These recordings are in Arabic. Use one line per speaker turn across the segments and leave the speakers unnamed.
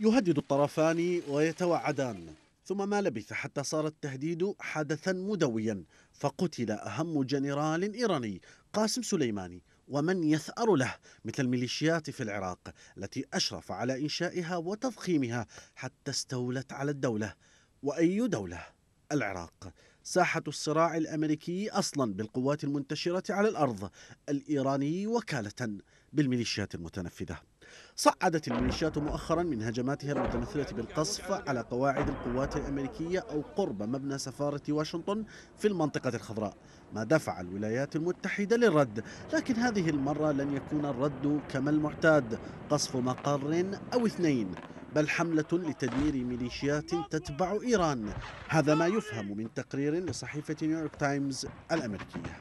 يهدد الطرفان ويتوعدان ثم ما لبث حتى صار التهديد حدثا مدويا فقتل أهم جنرال إيراني قاسم سليماني ومن يثأر له مثل الميليشيات في العراق التي أشرف على إنشائها وتضخيمها حتى استولت على الدولة وأي دولة العراق ساحة الصراع الأمريكي أصلا بالقوات المنتشرة على الأرض الإيراني وكالة بالميليشيات المتنفذة صعدت الميليشيات مؤخرا من هجماتها المتمثلة بالقصف على قواعد القوات الأمريكية أو قرب مبنى سفارة واشنطن في المنطقة الخضراء ما دفع الولايات المتحدة للرد لكن هذه المرة لن يكون الرد كما المعتاد قصف مقر أو اثنين بل حملة لتدمير ميليشيات تتبع إيران هذا ما يفهم من تقرير لصحيفة نيويورك تايمز الأمريكية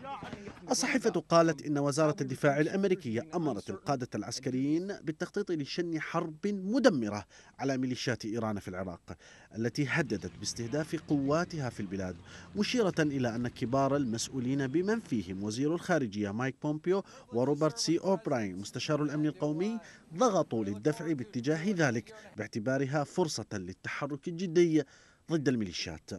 الصحيفة قالت إن وزارة الدفاع الأمريكية أمرت القادة العسكريين بالتخطيط لشن حرب مدمرة على ميليشيات إيران في العراق التي هددت باستهداف قواتها في البلاد مشيرة إلى أن كبار المسؤولين بمن فيهم وزير الخارجية مايك بومبيو وروبرت سي أوبراين مستشار الأمن القومي ضغطوا للدفع باتجاه ذلك باعتبارها فرصة للتحرك الجدي ضد الميليشيات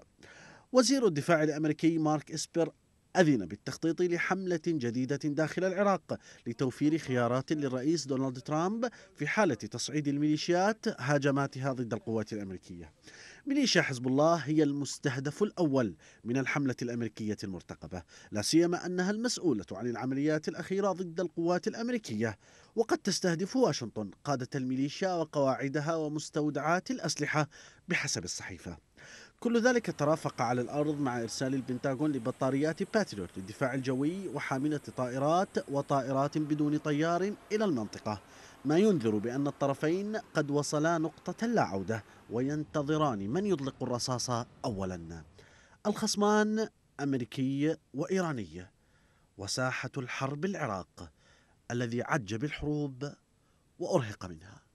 وزير الدفاع الأمريكي مارك إسبر أذن بالتخطيط لحملة جديدة داخل العراق لتوفير خيارات للرئيس دونالد ترامب في حالة تصعيد الميليشيات هاجماتها ضد القوات الأمريكية ميليشيا حزب الله هي المستهدف الأول من الحملة الأمريكية المرتقبة لا سيما أنها المسؤولة عن العمليات الأخيرة ضد القوات الأمريكية وقد تستهدف واشنطن قادة الميليشيا وقواعدها ومستودعات الأسلحة بحسب الصحيفة كل ذلك ترافق على الأرض مع إرسال البنتاغون لبطاريات باتريوت للدفاع الجوي وحاملة طائرات وطائرات بدون طيار إلى المنطقة ما ينذر بأن الطرفين قد وصلا نقطة لا عودة وينتظران من يطلق الرصاص أولا الخصمان أمريكي وإيراني وساحة الحرب العراق الذي عج بالحروب وأرهق منها